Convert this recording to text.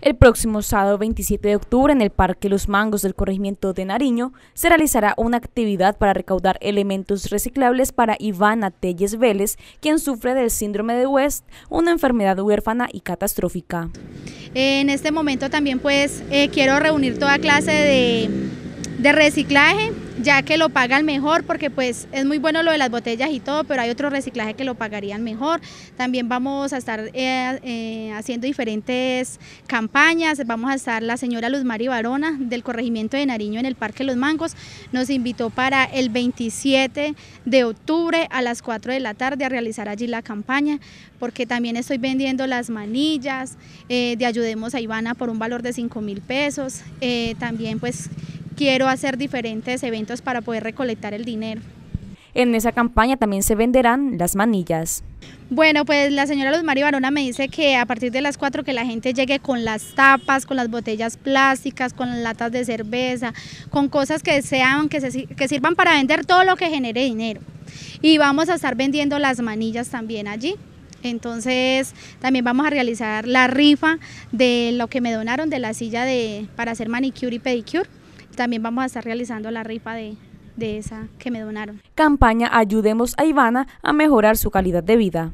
El próximo sábado 27 de octubre en el Parque Los Mangos del Corregimiento de Nariño se realizará una actividad para recaudar elementos reciclables para Ivana Telles Vélez, quien sufre del síndrome de West, una enfermedad huérfana y catastrófica. En este momento también pues eh, quiero reunir toda clase de reciclaje ya que lo pagan mejor porque pues es muy bueno lo de las botellas y todo, pero hay otro reciclaje que lo pagarían mejor. También vamos a estar eh, eh, haciendo diferentes campañas, vamos a estar la señora Luz Mari Barona del corregimiento de Nariño en el Parque Los Mangos, nos invitó para el 27 de octubre a las 4 de la tarde a realizar allí la campaña, porque también estoy vendiendo las manillas, eh, de Ayudemos a Ivana por un valor de 5 mil pesos, también pues quiero hacer diferentes eventos para poder recolectar el dinero. En esa campaña también se venderán las manillas. Bueno, pues la señora Luz María Barona me dice que a partir de las 4 que la gente llegue con las tapas, con las botellas plásticas, con las latas de cerveza, con cosas que sean, que, que sirvan para vender todo lo que genere dinero. Y vamos a estar vendiendo las manillas también allí. Entonces también vamos a realizar la rifa de lo que me donaron de la silla de, para hacer manicure y pedicure. También vamos a estar realizando la ripa de, de esa que me donaron. Campaña Ayudemos a Ivana a mejorar su calidad de vida.